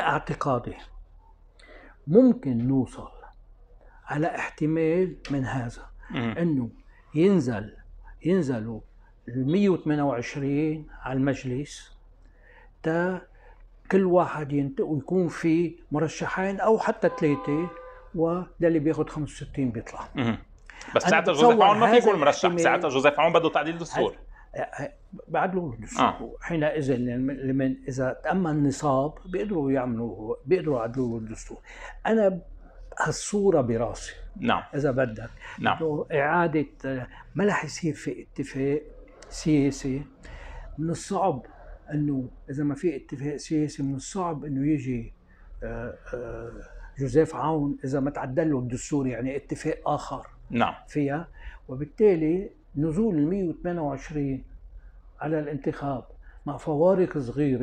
اعتقادي ممكن نوصل على احتمال من هذا انه ينزل ينزلوا ال 128 على المجلس تا كل واحد ينتق ويكون في مرشحين او حتى ثلاثه وللي بياخذ 65 بيطلع بس ساعتها جوزيف عون ما في يكون مرشح ساعتها جوزيف عون بده تعديل دستور بعد له آه. حينئذ لمن اذا تم النصاب بيقدروا يعملوا بيقدروا يعدلوا الدستور انا هالصوره براسي نعم اذا بدك نعم انه اعاده ما رح يصير في اتفاق سياسي من الصعب انه اذا ما في اتفاق سياسي من الصعب انه يجي آه، آه، جوزيف عون اذا ما تعدل له الدستور يعني اتفاق اخر نعم فيها وبالتالي نزول ال 128 على الانتخاب مع فوارق صغيرة